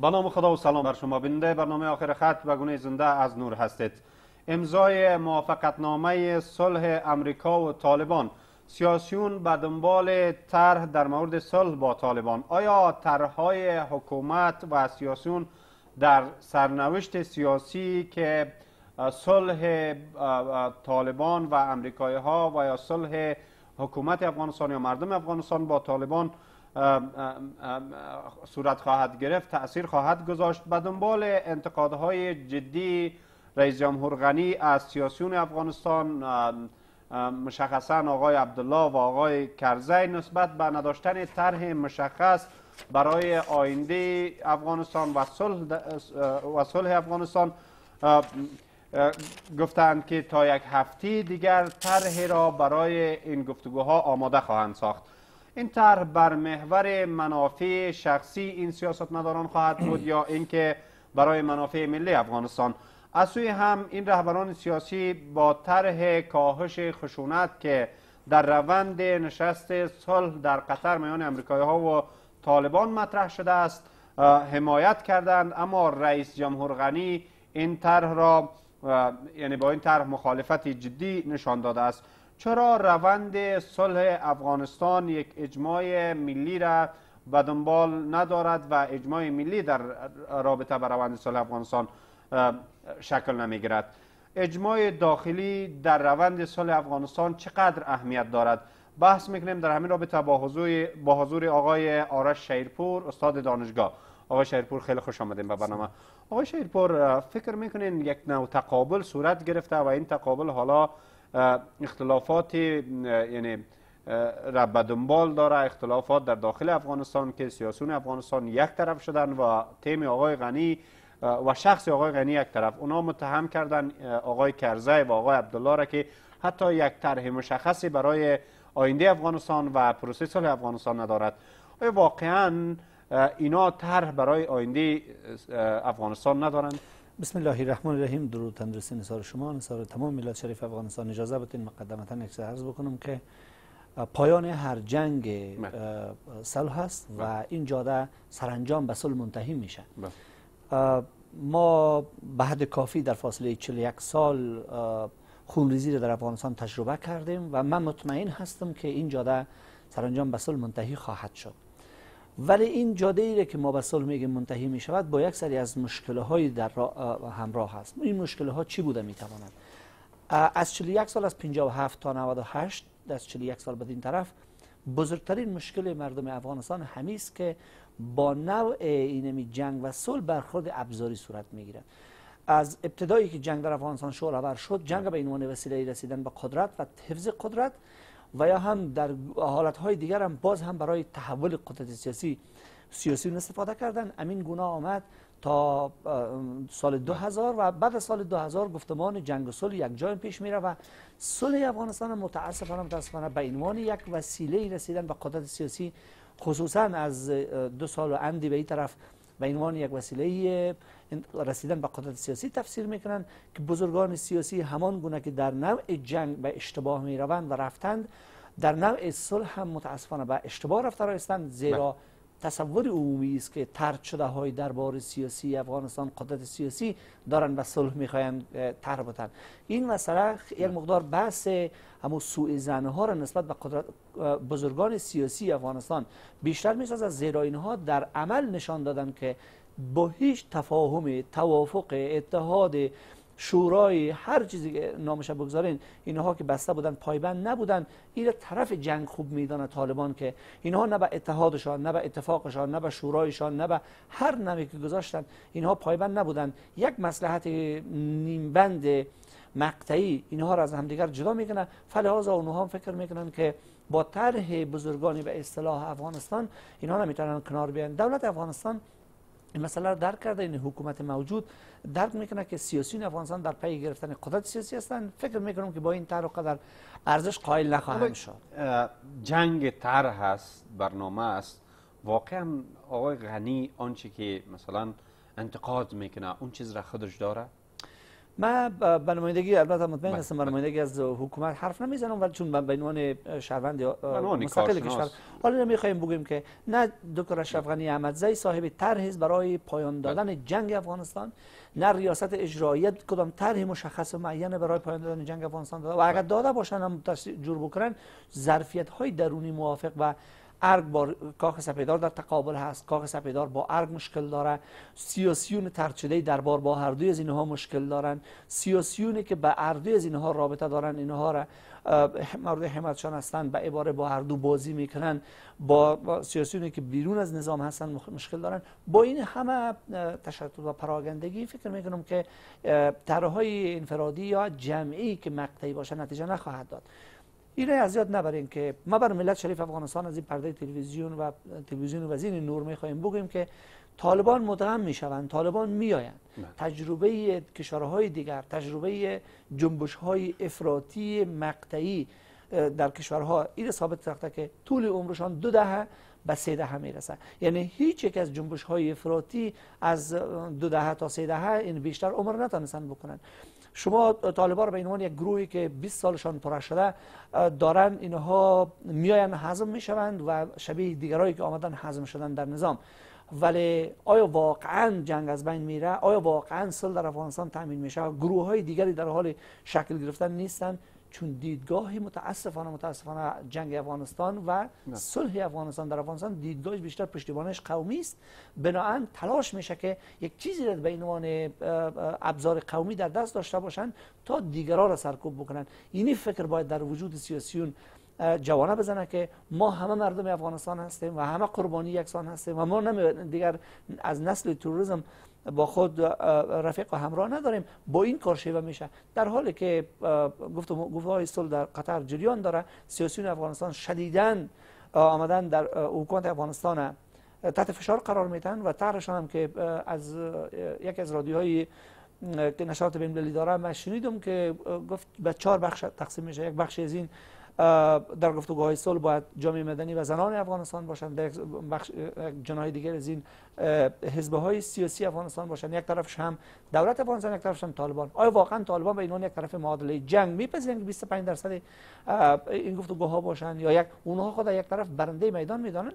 با خدا و سلام بر شما بیننده برنامه آخر خط و گونه زنده از نور هستید امضای موافقتنامه صلح امریکا و طالبان سیاسیون به دنبال طرح در مورد صلح با طالبان آیا طرحهای حکومت و سیاسیون در سرنوشت سیاسی که صلح طالبان و امریکایی ها و یا صلح حکومت افغانستان یا مردم افغانستان با طالبان صورت خواهد گرفت تاثیر خواهد گذاشت به دنبال انتقادهای جدی رئیس جمهور غنی از سیاسیون افغانستان مشخصا آقای عبدالله و آقای کرزی نسبت به نداشتن طرح مشخص برای آینده افغانستان و صلح, و صلح افغانستان گفتند که تا یک هفته دیگر طرح را برای این گفتگوها آماده خواهند ساخت این طرح بر محور منافع شخصی این سیاستمداران خواهد بود یا اینکه برای منافع ملی افغانستان از سوی هم این رهبران سیاسی با طرح کاهش خشونت که در روند نشست صلح در قطر میان امریکایی ها و طالبان مطرح شده است حمایت کردند اما رئیس جمهور غنی این طرح را یعنی با این طرح مخالفت جدی نشان داده است چرا روند صلح افغانستان یک اجماع ملی را به دنبال ندارد و اجماع ملی در رابطه به روند صلح افغانستان شکل نمیگیرد اجماع داخلی در روند صلح افغانستان چقدر اهمیت دارد بحث میکنیم در همین رابطه با حضور, با حضور آقای آرش شیرپور استاد دانشگاه آقای شیرپور خیلی خوش آمدیم به برنامه آقای شیرپور فکر میکنین یک نوع تقابل صورت گرفته و این تقابل حالا اختلافات یعنی ربدنبال دنبال داره اختلافات در داخل افغانستان که سیاسون افغانستان یک طرف شدن و تیم آقای غنی و شخص آقای غنی یک طرف اونا متهم کردن آقای کرزای و آقای عبدالله را که حتی یک طرح مشخصی برای آینده افغانستان و پروسه صلح افغانستان ندارد واقعا اینا طرح برای آینده افغانستان ندارند بسم الله الرحمن الرحیم درود تندرستی نصار شما نصار تمام ملت شریف افغانستان اجازه بتین مقدمتا یک عرض بکنم که پایان هر جنگ بله. صلح هست و بله. این جاده سرانجام به صلح منتهی میشه بله. ما به حد کافی در فاصله 41 سال خونریزی را در افغانستان تجربه کردیم و من مطمئن هستم که این جاده سرانجام به صلح منتهی خواهد شد ولی این جاده ای که ما به صلح میگیم منتهی می شود با یک سری از مشکله های در همراه هست این مشکله ها چی بوده می تواند از 41 سال از 57 تا 98 از 41 سال به این طرف بزرگترین مشکل مردم افغانستان همیست که با نوع اینمی جنگ و صلح برخورد ابزاری صورت میگیرد از ابتدایی که جنگ در افغانستان شعله شد جنگ به عنوان وسیله رسیدن به قدرت و حفظ قدرت و یا هم در های دیگر هم باز هم برای تحول قدرت سیاسی سیاسی استفاده کردن امین گناه آمد تا سال 2000 و بعد از سال 2000 گفتمان جنگ صلح یک جای پیش میره و صلح افغانستان متاسفانه متاسفانه به عنوان یک وسیله رسیدن به قدرت سیاسی خصوصا از دو سال و اندی به این طرف به عنوان یک وسیله رسیدن به قدرت سیاسی تفسیر میکنند که بزرگان سیاسی همان گونه که در نوع جنگ به اشتباه میروند و رفتند در نوع صلح هم متاسفانه به اشتباه رفتار زیرا بله. تصور عمومی است که ترد شده های دربار سیاسی افغانستان قدرت سیاسی دارن و صلح میخواین تر بتن این مسئله یک مقدار بحث همو سوء زنه ها را نسبت به قدرت بزرگان سیاسی افغانستان بیشتر از زیرا اینها در عمل نشان دادن که با هیچ تفاهم توافق اتحاد شورای هر چیزی که نامش بگذارین اینها که بسته بودن پایبند نبودن این طرف جنگ خوب میدانه طالبان که اینها نه به اتحادشان نه به اتفاقشان نه به شورایشان نه به هر نمی که گذاشتن اینها پایبند نبودن یک مصلحت نیمبند مقطعی اینها را از همدیگر جدا میکنن فلحاظا اونها هم فکر میکنن که با طرح بزرگانی به اصطلاح افغانستان اینها نمیتونن کنار بیان دولت افغانستان این مسئله را درک کرده این حکومت موجود درک میکنه که سیاسیون افغانستان در پی گرفتن قدرت سیاسی هستند فکر میکنم که با این طرح قدر ارزش قائل نخواهم شد جنگ طرح هست برنامه است واقعا آقای غنی آنچه که مثلا انتقاد میکنه اون چیز را خودش داره ما به نمایندگی البته مطمئن بله، هستم به نمایندگی از حکومت حرف نمیزنم ولی چون به عنوان شهروند مستقل کشور حالا نمیخوایم بگیم که نه دکتر اشرف غنی احمدزی صاحب طرحی برای پایان بله. دادن جنگ افغانستان نه ریاست اجرایی کدام طرح مشخص و معین برای پایان دادن جنگ افغانستان داده و اگر بله. داده باشن هم جور بکنن ظرفیت های درونی موافق و ارگ با کاخ سپیدار در تقابل هست کاخ سپیدار با ارگ مشکل داره سیاسیون ترچده دربار با هر دوی از اینها مشکل دارن سیاسیونی که به هر دوی از اینها رابطه دارن اینها را مورد حمایتشان هستند به عباره با هر دو بازی میکنن با سیاسیونی که بیرون از نظام هستن مشکل دارن با این همه تشدد و پراگندگی فکر میکنم که طرحهای انفرادی یا جمعی که مقطعی باشه نتیجه نخواهد داد ایره از یاد نبریم که ما بر ملت شریف افغانستان از این پرده تلویزیون و تلویزیون و زین نور خواهیم بگویم که طالبان متهم میشوند طالبان میآیند بله. تجربه کشورهای دیگر تجربه جنبش های افراطی مقطعی در کشورها این ثابت ساخته که طول عمرشان دو دهه به سه دهه میرسه یعنی هیچ یک از جنبش های افراطی از دو دهه تا سه دهه این بیشتر عمر نتونستن بکنن شما طالبان رو به عنوان یک گروهی که 20 سالشان پر شده دارن اینها میاین هضم میشوند و شبیه دیگرایی که آمدن حزم شدن در نظام ولی آیا واقعا جنگ از بین میره آیا واقعا صلح در افغانستان تامین میشه گروه های دیگری در حال شکل گرفتن نیستن چون دیدگاهی متاسفانه متاسفانه جنگ افغانستان و صلح افغانستان در افغانستان دیدگاه بیشتر پشتیبانش قومی است بناهن تلاش میشه که یک چیزی را به عنوان ابزار قومی در دست داشته باشند تا دیگران را سرکوب بکنند اینی فکر باید در وجود سیاسیون جوانه بزنه که ما همه مردم افغانستان هستیم و همه قربانی یکسان هستیم و ما دیگر از نسل توریسم با خود رفیق و همراه نداریم با این کار شیوه میشه در حالی که گفت های صلح در قطر جریان داره سیاسیون افغانستان شدیداً آمدن در حکومت افغانستان تحت فشار قرار میتن و طرحشان هم که از یکی از رادیوهای که نشرات بین داره من شنیدم که گفت به چهار بخش تقسیم میشه یک بخش از این در گفتگوهای های صلح باید جامعه مدنی و زنان افغانستان باشند در بخش جناه دیگر از این حزبه های سیاسی افغانستان باشند یک طرفش هم دولت افغانستان یک طرفش هم طالبان آیا واقعا طالبان به اینون یک طرف معادله جنگ میپذیرند که 25 درصد این گفتگوها باشند یا یک اونها خود یک طرف برنده میدان میدانند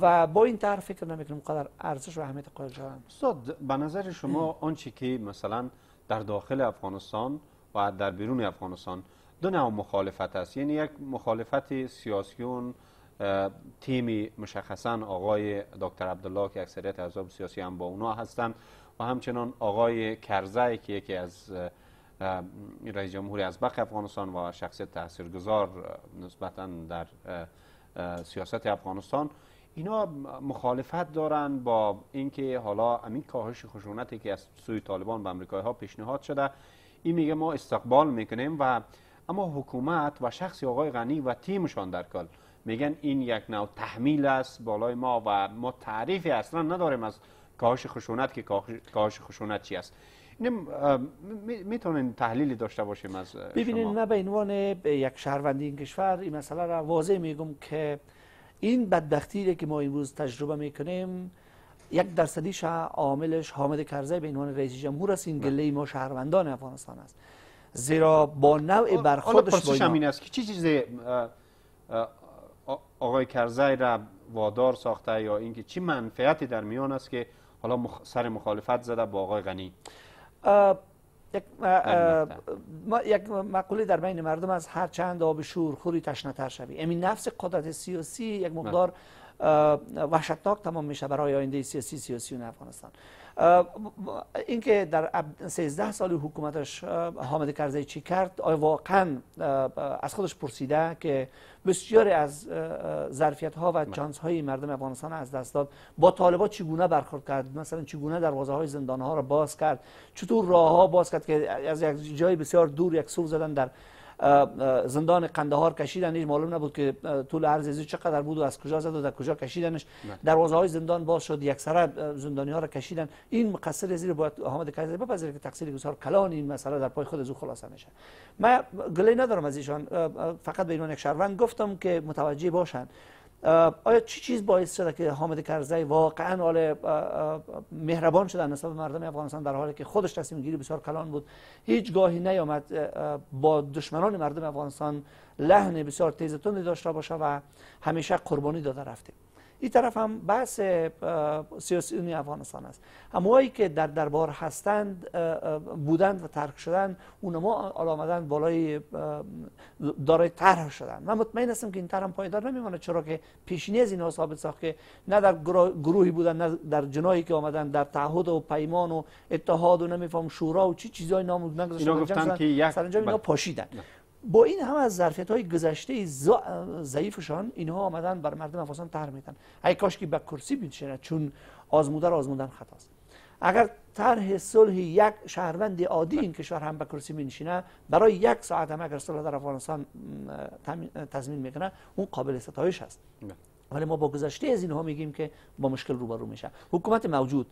و با این طرف فکر نمیکنم قدر ارزش و اهمیت قائل شوند استاد به نظر شما آنچه که مثلا در داخل افغانستان و در بیرون افغانستان دو نوع مخالفت است یعنی یک مخالفت سیاسیون تیمی مشخصا آقای دکتر عبدالله که اکثریت احزاب سیاسی هم با اونا هستند و همچنان آقای کرزی که یکی از رئیس جمهوری از بخ افغانستان و شخصیت تاثیرگذار نسبتا در سیاست افغانستان اینا مخالفت دارند با اینکه حالا امین کاهش خشونتی که از سوی طالبان به امریکایی ها پیشنهاد شده این میگه ما استقبال میکنیم و اما حکومت و شخصی آقای غنی و تیمشان در کل میگن این یک نوع تحمیل است بالای ما و ما تعریفی اصلا نداریم از کاهش خشونت که کاهش خشونت چی است میتونین تحلیلی داشته باشیم از ببینید من به عنوان یک شهروند این کشور این مسئله را واضح میگم که این بدبختی که ما امروز تجربه میکنیم یک درصدیش عاملش حامد کرزی به عنوان رئیس جمهور است این گله ما شهروندان افغانستان است زیرا با نوع برخوردش است که چه چیز آقای کرزی را وادار ساخته یا اینکه چی منفعتی در میان است که حالا سر مخالفت زده با آقای غنی یک یک مقوله در بین مردم از هر چند آب شور خوری تشنه تر شوی همین یعنی نفس قدرت سیاسی یک مقدار بله. وحشتناک تمام میشه برای آینده سیاسی سیاسی افغانستان اینکه در 13 سال حکومتش حامد کرزی چی کرد آیا واقعا از خودش پرسیده که بسیاری از ظرفیت ها و بله. چانس های مردم افغانستان از دست داد با طالبا چگونه برخورد کرد مثلا چگونه دروازه های زندان ها را باز کرد چطور راه ها باز کرد که از یک جای بسیار دور یک سو زدن در زندان قندهار کشیدنش معلوم نبود که طول عرض زیر چقدر بود و از کجا زد و در کجا کشیدنش دروازه های زندان باز شد یک زندانی ها را کشیدن این مقصر زیر باید حامد بود بپذیره که تقصیر گزار کلان این مسئله در پای خود از او خلاصه میشه من گله ندارم از ایشان فقط به عنوان یک شهروند گفتم که متوجه باشند آیا چی چیز باعث شده که حامد کرزی واقعا حال مهربان شده نسبت مردم افغانستان در حالی که خودش تصمیم گیری بسیار کلان بود هیچ گاهی نیامد با دشمنان مردم افغانستان لحن بسیار تیز تندی داشته باشه و همیشه قربانی داده رفته این طرف هم بحث سیاسیونی افغانستان است همایی که در دربار هستند بودند و ترک شدند اونما آمدند بالای دارای طرح شدند من مطمئن هستم که این طرح پایدار نمیمانه چرا که پیشینی از اینها ثابت ساخت که نه در گروهی بودن نه در جنایی که آمدن در تعهد و پیمان و اتحاد و نمیفهم شورا و چی چیزای نامود نگذاشتن اینا گفتن که یک بله. پاشیدن با این همه از ظرفیت های گذشته ضعیفشان اینها آمدن بر مردم افغانستان تر میتن ای کاش که به کرسی بینشینه چون آزمودن آزمودن خطاست اگر طرح صلح یک شهروند عادی این کشور هم به کرسی بینشینه برای یک ساعت هم اگر صلح در افغانستان تضمین میکنه اون قابل ستایش است بله. ولی ما با گذشته از اینها میگیم که با مشکل روبرو میشه حکومت موجود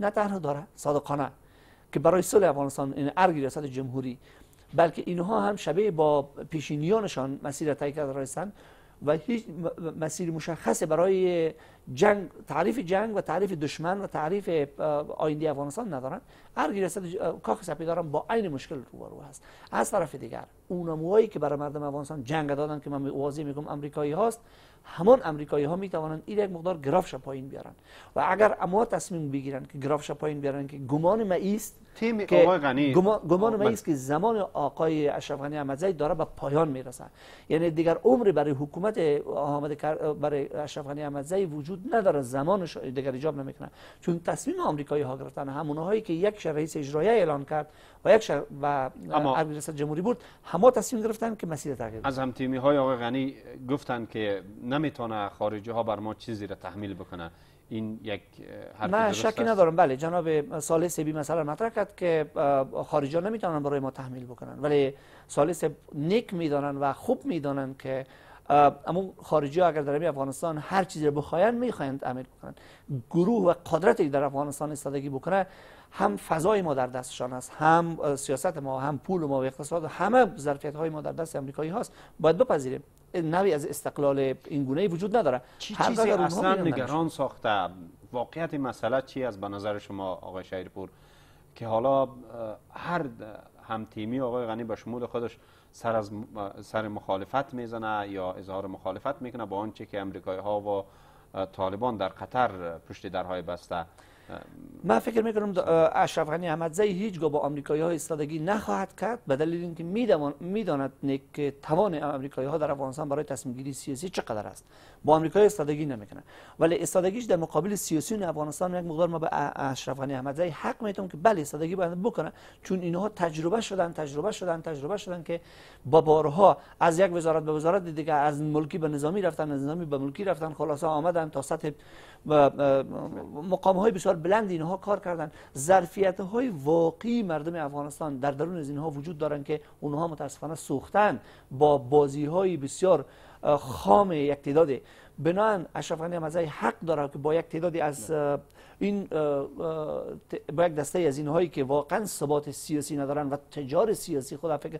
نه طرح داره صادقانه که برای صلح افغانستان این یعنی ارگ ریاست جمهوری بلکه اینها هم شبیه با پیشینیانشان مسیر طی کرده و هیچ مسیر مشخص برای جنگ تعریف جنگ و تعریف دشمن و تعریف آینده افغانستان ندارن هر ریاست کاخ سپیدارم با عین مشکل روبرو هست از طرف دیگر اونموهایی که برای مردم افغانستان جنگ دادن که من واضح میگم آمریکایی هاست همان امریکایی ها میتوانند این یک مقدار گرافش پایین بیارن و اگر اما تصمیم بگیرن که گرافش پایین بیارن که گمان ما تیم آقای غنی گمان, گمان است بله. که زمان آقای اشرف غنی احمدزی داره به پایان میرسه یعنی دیگر عمری برای حکومت آمد برای اشرف غنی احمدزی وجود نداره زمانش دیگر ایجاب نمیکنه چون تصمیم آمریکایی ها گرفتن همونهایی که یک شهر رئیس اجرایی اعلان کرد و یک شهر و جمهوری بود همه تصمیم گرفتن که مسیر تغییر از هم تیمی های آقای غنی گفتن که نمیتونه خارجی ها بر ما چیزی را تحمیل بکنه این یک شکی ندارم بله جناب سال سبی مثلا مطرح کرد که خارجی نمیتونن برای ما تحمیل بکنن ولی سال نیک میدانن و خوب میدانن که اما خارجی ها اگر در افغانستان هر چیزی رو بخواین میخواین عمل کنن گروه و قدرتی در افغانستان استادگی بکنه هم فضای ما در دستشان است هم سیاست ما هم پول ما و اقتصاد همه ظرفیت های ما در دست امریکایی هاست باید بپذیریم نوی از استقلال این گونه وجود نداره چی چیزی اصلا نگران ساخته واقعیت مسئله چی از به نظر شما آقای شیرپور که حالا هر هم تیمی آقای غنی به شمول خودش سر از سر مخالفت میزنه یا اظهار مخالفت میکنه با آنچه که امریکایی ها و طالبان در قطر پشت درهای بسته من فکر میکنم اشرف غنی احمدزی هیچگاه با آمریکایی ها استادگی نخواهد کرد به دلیل اینکه میداند که توان آمریکایی ها در افغانستان برای تصمیم گیری سیاسی چقدر است با آمریکا استادگی نمیکنن ولی استادگیش در مقابل سیاسیون افغانستان یک مقدار ما به اشرف غنی احمدزی حق میتونم که بله استادگی باید بکنن چون اینها تجربه شدن تجربه شدن تجربه شدن که با بارها از یک وزارت به وزارت دیگه از ملکی به نظامی رفتن از نظامی به ملکی رفتن خلاصا آمدن تا سطح مقام های بسیار بلند اینها کار کردن ظرفیت های واقعی مردم افغانستان در درون از اینها وجود دارن که اونها متاسفانه سوختن با بازی بسیار خام یک تعدادی بنان اشرف غنی مزای حق داره که با یک تعدادی از این با یک دسته از اینهایی که واقعا ثبات سیاسی ندارن و تجار سیاسی خود فکر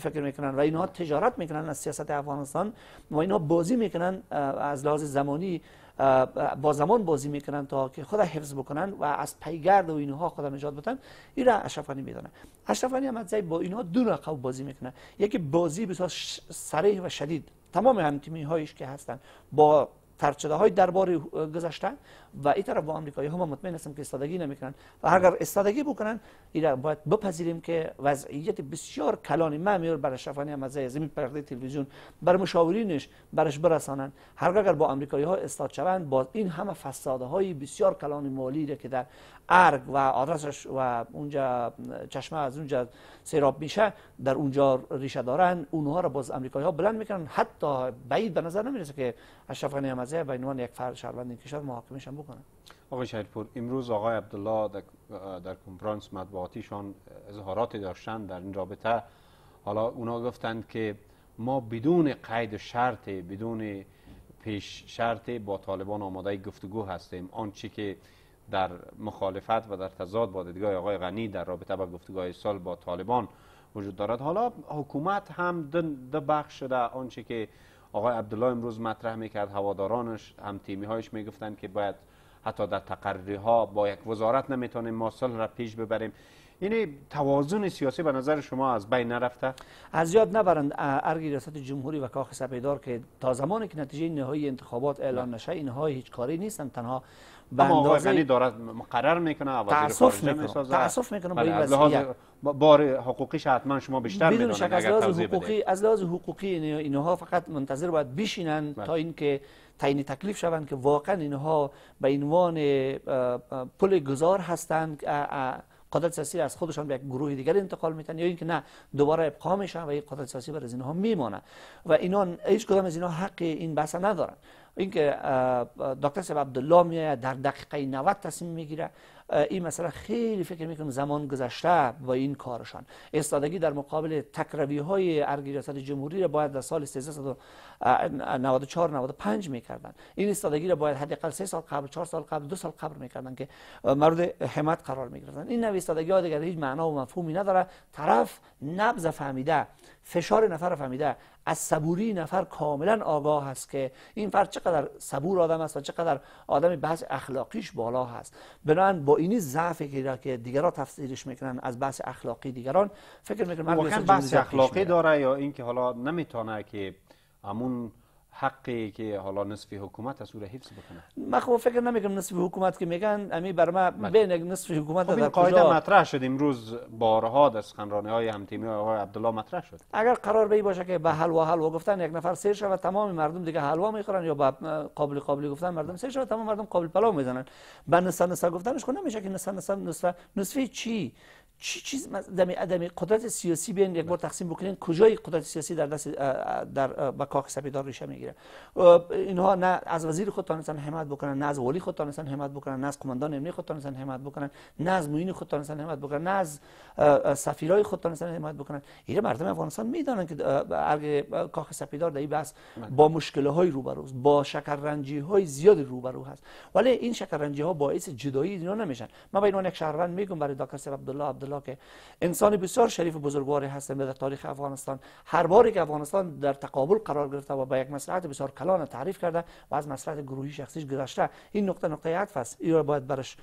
فکر میکنن و اینها تجارت میکنن از سیاست افغانستان و اینها بازی میکنن از لحاظ زمانی با زمان بازی میکنن تا که خود حفظ بکنن و از پیگرد و اینها خود نجات بدن این را اشرف غنی میدونه اشرف غنی با اینها دو رقم بازی میکنه یکی بازی بسیار صریح و شدید تمام همتیمی هایش که هستن با فرچده های دربار گذاشتن و این طرف با آمریکایی ها مطمئن هستم که استادگی نمیکنن و هرگاه استادگی بکنن این باید بپذیریم که وضعیت بسیار کلانی من میور برای شفانی هم از زمین پرده تلویزیون بر مشاورینش برش برسانن هرگاه اگر با آمریکایی ها استاد شوند با این همه فساده های بسیار کلان مالی که در ارگ و آدرسش و اونجا چشمه از اونجا سیراب میشه در اونجا ریشه دارن اونها را باز آمریکایی ها بلند میکنن حتی بعید به نظر نمیرسه که اشرف غنی به عنوان یک فرد شهروند کشور محاکمه بکنن آقای شهیدپور امروز آقای عبدالله در کنفرانس مطبوعاتیشان اظهاراتی داشتن در این رابطه حالا اونا گفتند که ما بدون قید و شرط بدون پیش شرط با طالبان آماده گفتگو هستیم آنچه که در مخالفت و در تضاد با دیدگاه آقای غنی در رابطه با گفتگوهای سال با طالبان وجود دارد حالا حکومت هم ده بخش شده آنچه که آقای عبدالله امروز مطرح میکرد هوادارانش هم تیمی هایش میگفتند که باید حتی در تقرری ها با یک وزارت نمیتونیم ماسال را پیش ببریم این یعنی توازن سیاسی به نظر شما از بین نرفته از یاد نبرند ارگ ریاست جمهوری و کاخ سپیدار که تا زمانی که نتیجه نهایی انتخابات اعلان نشه اینها هیچ کاری نیستند تنها اما اندازه غنی دارد مقرر میکنه تاسف میکنه تاسف میکنه با بله، این وضعیت بار حقوقی حتما شما بیشتر بدون از لحاظ حقوقی از لحاظ حقوقی اینها فقط منتظر باید بشینن بله. تا اینکه تعیین تکلیف شوند که واقعا اینها به عنوان پل گذار هستند قدرت سیاسی از خودشان به یک گروه دیگر انتقال میتن یا اینکه نه دوباره ابقا میشن و این قدرت سیاسی بر از اینها میمانه و اینان هیچ کدام از اینها حق این بحث ندارن اینکه دکتر سب عبدالله در دقیقه 90 تصمیم میگیره این مسئله خیلی فکر میکنم زمان گذشته با این کارشان استادگی در مقابل تکروی های ارگ ریاست جمهوری را باید در سال 1300 94 95 میکردن این استادگی را باید حداقل 3 سال قبل 4 سال قبل 2 سال قبل میکردن که مورد حمت قرار میگرفتن این ایستادگی ها دیگر هیچ معنا و مفهومی نداره طرف نبض فهمیده فشار نفر فهمیده از صبوری نفر کاملا آگاه هست که این فرد چقدر صبور آدم است و چقدر آدم بحث اخلاقیش بالا هست بنابراین با اینی ضعفی که دیگر که دیگران تفسیرش میکنن از بحث اخلاقی دیگران فکر میکنن بحث اخلاقی داره یا اینکه حالا نمیتونه که همون حقی که حالا نصف حکومت از او حفظ بکنه من خب فکر نمیکنم نصف حکومت که میگن امی بر ما بین نصف حکومت خب این قاعده مطرح شد امروز بارها در سخنرانی های همتیمی آقای عبدالله مطرح شد اگر قرار بی باشه که به حلوا حلوا گفتن یک نفر سیر شود تمام مردم دیگه حلوا میخورن یا به قابل قابل گفتن مردم سیر شود تمام مردم قابل پلو میزنن به نسا گفتنش که خب نمیشه که نصف نسا نصف نصف چی چی چیز دمی عدم قدرت سیاسی بین یک بار تقسیم بکنین کجای قدرت سیاسی در دست در با کاخ سپیدار ریشه میگیره اینها نه از وزیر خود تانستن حمایت بکنن نه از ولی خود تانستن حمایت بکنن نه از قماندان امنی خود تانستن حمایت بکنن نه از موین خود تانستن حمایت بکنن نه از سفیرای خود تانستن حمایت بکنن این مردم افغانستان میدانن که ارگ کاخ سپیدار در این بله. با مشکل های روبرو با شکررنجی های زیاد روبرو هست ولی این شکررنجی ها باعث جدایی اینا نمیشن من به عنوان یک شهروند میگم برای دکتر عبدالله انسانی انسان بسیار شریف و بزرگواری هستند در تاریخ افغانستان هر باری که افغانستان در تقابل قرار گرفته و به یک مسئله بسیار کلان تعریف کرده و از مسئله گروهی شخصیش گذشته این نقطه نقطه عطف است باید برش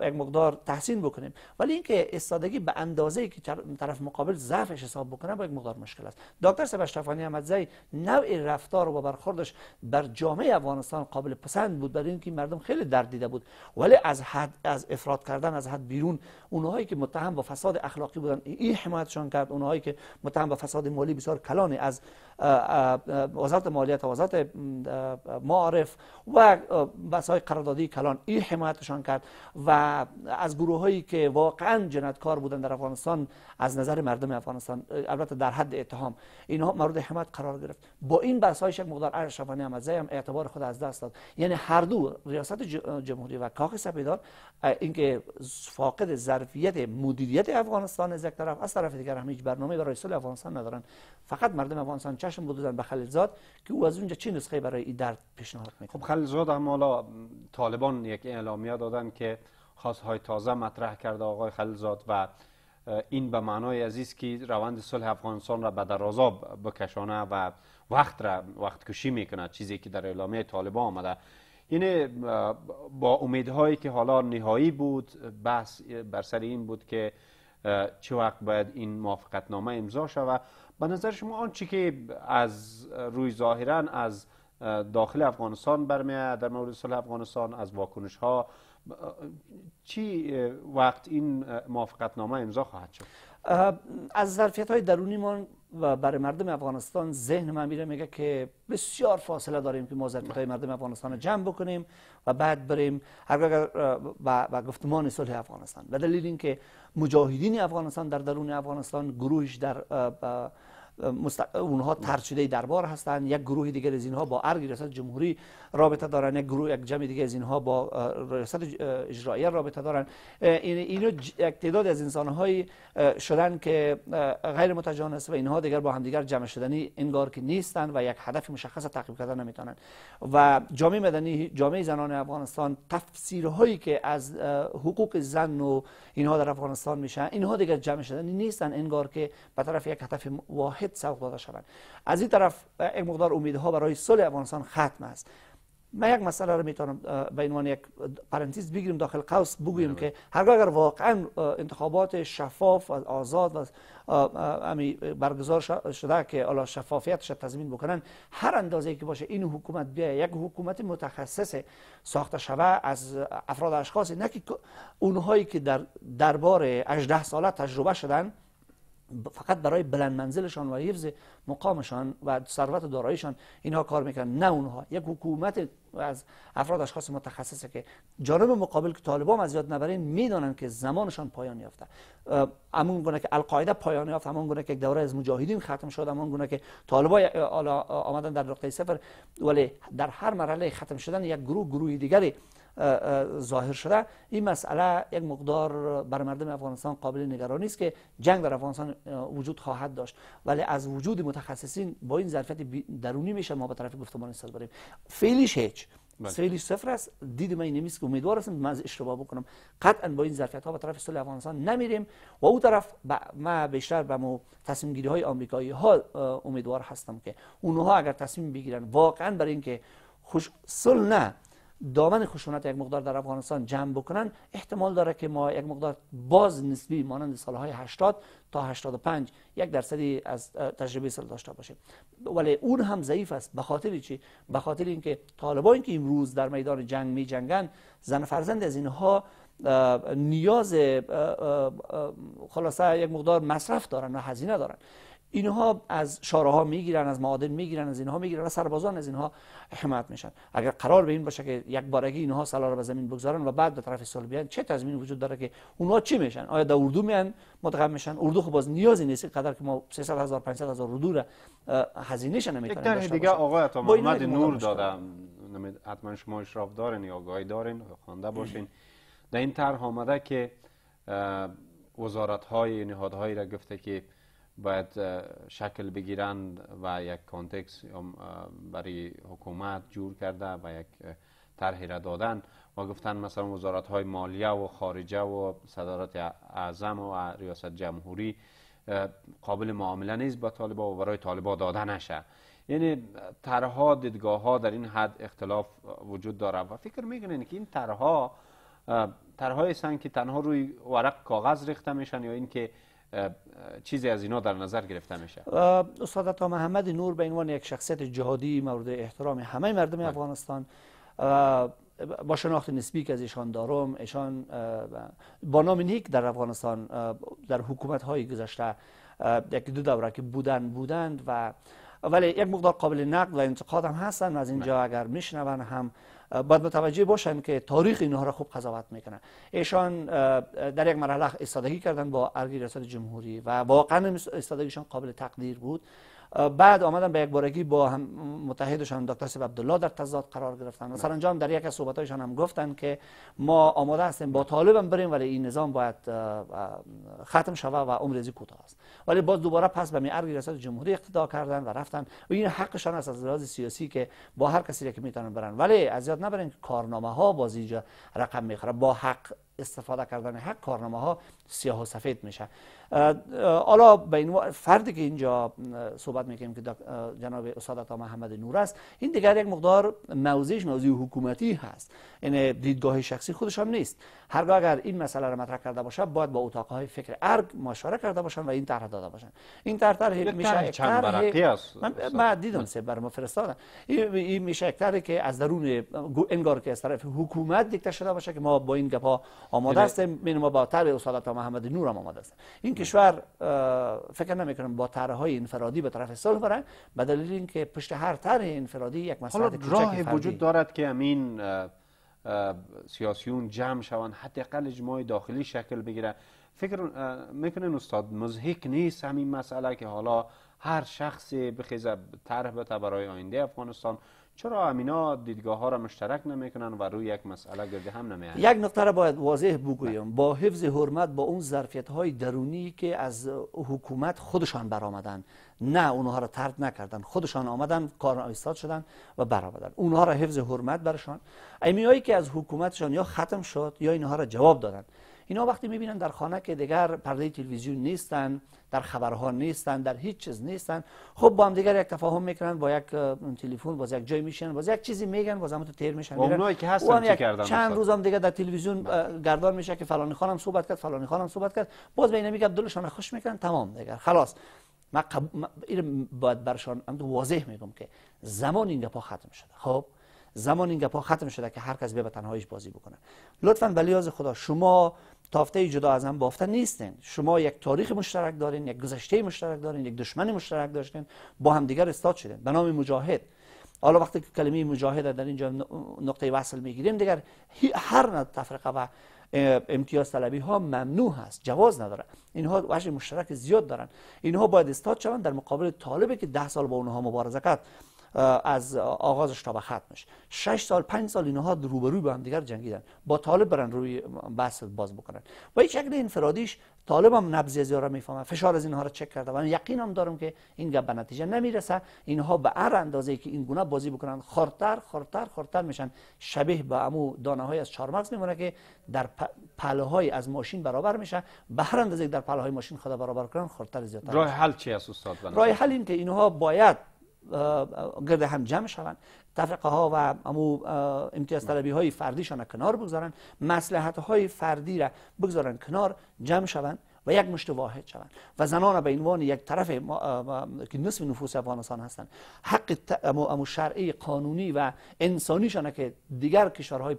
یک مقدار تحسین بکنیم ولی اینکه استادگی به اندازه که طرف مقابل ضعفش حساب بکنه با یک مقدار مشکل است دکتر سبشتفانی احمدزی نوع رفتار و برخوردش بر جامعه افغانستان قابل پسند بود برای اینکه مردم خیلی درد دیده بود ولی از حد از افراد کردن از حد بیرون اونهایی که متهم با فساد اخلاقی بودن این حمایتشان کرد اونهایی که متهم با فساد مالی بسیار کلان از وزارت مالیات و وزارت معارف و قراردادی کلان این حمایتشان کرد و از گروه هایی که واقعا جنتکار بودن در افغانستان از نظر مردم افغانستان البته در حد اتهام اینها مورد حمایت قرار گرفت با این بحث هایش مقدار هم افغانی هم اعتبار خود از دست داد یعنی هر دو ریاست جمهوری و کاخ سپیدار اینکه فاقد ظرفیت مدیریت افغانستان از یک طرف از طرف دیگر هم هیچ برنامه برای صلح افغانستان ندارن فقط مردم افغانستان چشم بودن به خلیلزاد که او از اونجا چه نسخه برای این درد پیشنهاد میکنه خب خلیلزاد هم حالا طالبان یک اعلامیه دادن که های تازه مطرح کرده آقای خلیلزاد و این به معنای عزیز که روند صلح افغانستان را به درازا بکشانه و وقت را وقت کشی میکند چیزی که در اعلامیه طالبان آمده این با امیدهایی که حالا نهایی بود بحث بر سر این بود که چه وقت باید این موافقت نامه امضا شود به نظر شما آنچه که از روی ظاهرا از داخل افغانستان برمیاد در مورد صلح افغانستان از واکنش ها چی وقت این نامه امضا خواهد شد از ظرفیت های درونی ما و برای مردم افغانستان ذهن من میره میگه که بسیار فاصله داریم که ما ظرفیت های مردم افغانستان رو جمع بکنیم و بعد بریم اگر و گفتمان صلح افغانستان و دلیل اینکه مجاهدین افغانستان در درون افغانستان گروهش در مست... اونها ترچیده دربار هستند یک گروه دیگر از اینها با ارگ ریاست جمهوری رابطه دارن یک گروه یک جمع دیگه از اینها با ریاست اجرایی رابطه دارن این یک تعداد از انسانهای شدن که غیر متجانس و اینها دیگر با همدیگر جمع شدنی انگار که نیستند و یک هدف مشخص تعقیب کردن نمیتونن و جامعه مدنی جامعه زنان افغانستان تفسیرهایی که از حقوق زن و اینها در افغانستان میشن اینها دیگر جمع شدنی نیستن انگار که به طرف یک هدف واحد از این طرف یک مقدار امیدها برای صلح افغانستان ختم است من یک مسئله رو میتونم به عنوان یک پرانتز بگیریم داخل قوس بگوییم بله. که هرگاه اگر واقعا انتخابات شفاف و آزاد و امی برگزار شده که الا شفافیتش تضمین بکنن هر اندازه که باشه این حکومت بیا یک حکومت متخصص ساخته شوه از افراد اشخاصی نه که اونهایی که در دربار 18 ساله تجربه شدن فقط برای بلند منزلشان و حفظ مقامشان و ثروت و داراییشان اینها کار میکنن نه اونها یک حکومت از افراد اشخاص متخصصه که جانب مقابل که طالبان از یاد نبرین میدانن که زمانشان پایان یافته همون گونه که القاعده پایان یافت همون گونه که یک دوره از مجاهدین ختم شد همون گونه که طالبان آمدن در نقطه صفر ولی در هر مرحله ختم شدن یک گروه گروه دیگری ظاهر شده این مسئله یک مقدار بر مردم افغانستان قابل نگرانی است که جنگ در افغانستان وجود خواهد داشت ولی از وجود متخصصین با این ظرفیت درونی میشه ما به طرف گفتمان سال بریم فعلیش هیچ سیلی بله. صفر است دید من نیست که امیدوار هستم من از اشتباه بکنم قطعا با این ظرفیت ها به طرف صلح افغانستان نمیریم و او طرف ما بیشتر به تصمیم گیری های آمریکایی ها امیدوار هستم که اونها اگر تصمیم بگیرن واقعا برای اینکه خوش سل نه دامن خشونت یک مقدار در افغانستان جمع بکنن احتمال داره که ما یک مقدار باز نسبی مانند سالهای 80 تا 85 یک درصدی از تجربه سال داشته باشیم ولی اون هم ضعیف است به خاطر چی به خاطر اینکه طالبان که امروز در میدان جنگ می جنگن زن فرزند از اینها نیاز خلاصه یک مقدار مصرف دارن و هزینه دارن اینها از شاره ها میگیرن از معادن میگیرن از اینها میگیرن و سربازان از اینها حمایت میشن اگر قرار به این باشه که یک بارگی اینها سلا رو به زمین بگذارن و بعد به طرف سال بیان چه تضمین وجود داره که اونها چی میشن آیا در اردو میان متقم میشن اردو خب باز نیازی نیست قدر که ما 300 هزار 500 هزار اردو را هزینهش نمیتونیم یک دیگه آقای عطا محمد نور دادم حتما شما اشراف دارین یا آگاهی دارین خوانده باشین در این طرح آمده که وزارت های نهادهایی را گفته که باید شکل بگیرند و یک کانتکس برای حکومت جور کرده و یک طرحی را دادن و گفتن مثلا وزارت های مالیه و خارجه و صدارت اعظم و ریاست جمهوری قابل معامله نیست با طالبا و برای طالبا داده نشه یعنی ترها دیدگاه ها در این حد اختلاف وجود داره و فکر میکنین که این ترها طرحهایی سن که تنها روی ورق کاغذ ریخته میشن یا اینکه چیزی از اینا در نظر گرفته میشه استاد عطا محمد نور به عنوان یک شخصیت جهادی مورد احترام همه مردم بله. افغانستان با شناخت نسبی که از ایشان دارم ایشان با نام نیک در افغانستان در حکومت های گذشته یک دو دوره که بودن بودند و ولی یک مقدار قابل نقد و انتقاد هم هستن از اینجا بله. اگر میشنون هم باید متوجه باشن که تاریخ اینها را خوب قضاوت میکنن ایشان در یک مرحله استادگی کردن با ارگی ریاست جمهوری و واقعا استادگیشان قابل تقدیر بود بعد آمدن به یک بارگی با هم متحدشان دکتر سیب عبدالله در تضاد قرار گرفتن و بله. سرانجام در یک از هایشان هم گفتن که ما آماده هستیم با طالب بریم ولی این نظام باید ختم شود و عمر کوتاه است ولی باز دوباره پس به میارگی ریاست جمهوری اقتدا کردن و رفتن و این حقشان است از لحاظ سیاسی که با هر کسی که میتونن برن ولی از یاد نبرین که کارنامه ها باز اینجا رقم میخوره با حق استفاده کردن حق کارنامه ها سیاه و سفید میشه حالا به این فردی که اینجا صحبت میکنیم که جناب استاد تا محمد نور است این دیگر یک مقدار موضعش موضوع حکومتی هست این دیدگاه شخصی خودش هم نیست هرگاه اگر این مسئله را مطرح کرده باشه باید با اتاق های فکر ارگ مشوره کرده باشن و این طرح داده باشن این طرح طرح میشه چند برقی من دیدم سه ما این میشه که از درون انگار که از طرف حکومت دیکته شده باشه که ما با این گپا آماده بله. است من ما با طرح اصالت محمد نور هم آماده است این بله. کشور فکر نمیکنم با طرح های انفرادی به طرف صلح برن به دلیل اینکه پشت هر طرح انفرادی یک مسئله کوچک راه وجود دارد که امین سیاسیون جمع شوند حداقل اجماع داخلی شکل بگیره فکر میکنن استاد مزهک نیست همین مسئله که حالا هر شخصی بخیزه طرح به برای آینده افغانستان چرا امینا دیدگاه ها را مشترک نمیکنن و روی یک مسئله گرده هم نمیان یک نقطه را باید واضح بگویم بله. با حفظ حرمت با اون ظرفیت های درونی که از حکومت خودشان برآمدن نه اونها را ترد نکردن خودشان آمدن کار ایستاد شدن و برآمدن اونها را حفظ حرمت برشان ایمیایی که از حکومتشان یا ختم شد یا اینها را جواب دادن اینا وقتی میبینن در خانه که دیگر پرده تلویزیون نیستن در خبرها نیستن در هیچ چیز نیستن خب با هم دیگر یک تفاهم میکنن با یک تلفن باز یک جای میشن باز یک چیزی میگن باز هم تو تیر میشن اونایی که هستن چی کردن چند روز هم دیگه در تلویزیون گردان میشه که فلانی خانم صحبت کرد فلانی خانم صحبت کرد باز به اینا میگه دلشان خوش میکنن تمام دیگر خلاص من قب... ما باید برشان واضح میگم که زمان این گپا ختم شده خب زمان این گپا ختم شده که هر کس به تنهاییش بازی بکنه لطفا به خدا شما تافته جدا از هم بافته نیستن. شما یک تاریخ مشترک دارین یک گذشته مشترک دارین یک دشمن مشترک داشتین با همدیگر استاد شدین به نام مجاهد حالا وقتی که کلمه مجاهد در اینجا نقطه وصل میگیریم دیگر هر نوع تفرقه و امتیاز طلبی ها ممنوع هست جواز نداره اینها وجه مشترک زیاد دارن اینها باید استاد شوند در مقابل طالبی که ده سال با اونها مبارزه کرد از آغازش تا به ختمش شش سال پنج سال اینها روبروی با هم دیگر جنگیدن با طالب برن روی بحث باز بکنن و یک شکل انفرادیش طالب هم نبض از یارا میفهمه فشار از اینها را چک کرده و من یقین هم دارم که این گپ به نتیجه نمیرسه اینها به هر اندازه که این گونه بازی بکنن خردتر خردتر خردتر میشن شبیه به امو دانه های از چارمغز میمونه که در پله های از ماشین برابر میشن. به هر اندازه در پله های ماشین خدا برابر کنن خردتر زیادتر راه حل چی است استاد راه حل این که اینها باید گرد هم جمع شوند تفرقه ها و امو امتیاز طلبی های فردیشان کنار بگذارن مسلحت های فردی را بگذارن کنار جمع شوند و یک مشت واحد شوند و زنان به عنوان یک طرف که نصف نفوس افغانستان هستند حق امو شرعی قانونی و انسانیشان که دیگر کشورهای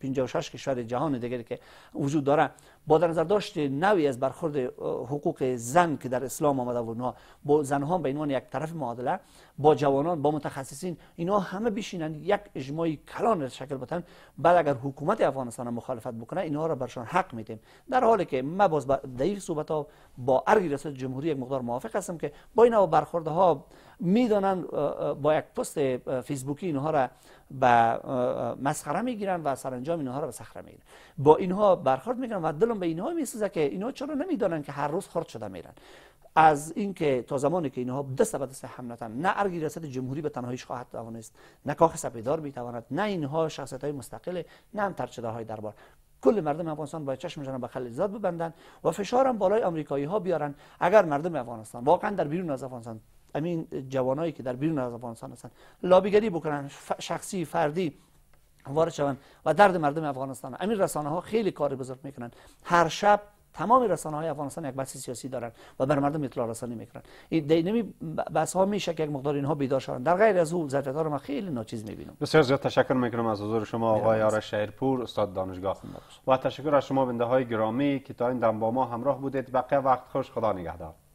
56 کشور جهان دیگری که وجود داره با در نظر داشت نوی از برخورد حقوق زن که در اسلام آمده و نه با زنها به عنوان یک طرف معادله با جوانان با متخصصین اینا همه بشینن یک اجماعی کلان را شکل بدن بعد اگر حکومت افغانستان مخالفت بکنه اینها را برشان حق میدیم در حالی که ما باز با دقیق صحبت ها با ارگ ریاست جمهوری یک مقدار موافق هستم که با این و ها میدانن با یک پست فیسبوکی اینها را به مسخره میگیرن و سرانجام اینها را به صخره میگیرن با اینها برخورد میکنم و دلم به اینها میسوزه که اینها چرا نمیدانن که هر روز خرد شده میرن از اینکه تا زمانی که اینها دست به دست هم نتن نه ارگ ریاست جمهوری به تنهایش خواهد توانست نه کاخ سپیدار میتواند نه اینها شخصیت های مستقل نه هم ترچده های دربار کل مردم افغانستان باید چشمشان به خلیلزاد ببندن و فشار هم بالای آمریکایی ها بیارن اگر مردم افغانستان واقعا در بیرون از افغانستان امین جوانایی که در بیرون از افغانستان هستن لابیگری بکنن شخصی فردی وارد شوند و درد مردم افغانستان همین رسانه ها خیلی کار بزرگ میکنند هر شب تمام رسانه های افغانستان یک بحث سیاسی دارند و بر مردم اطلاع رسانی میکنن این دینمی بس ها میشه که یک مقدار اینها بیدار شوند در غیر از او ظرفیت ها رو من خیلی ناچیز میبینم بسیار زیاد تشکر میکنم از حضور شما آقای آرش شهرپور استاد دانشگاه و تشکر از شما بنده های گرامی که تا این دم با ما همراه بودید بقیه وقت خوش خدا نگهدار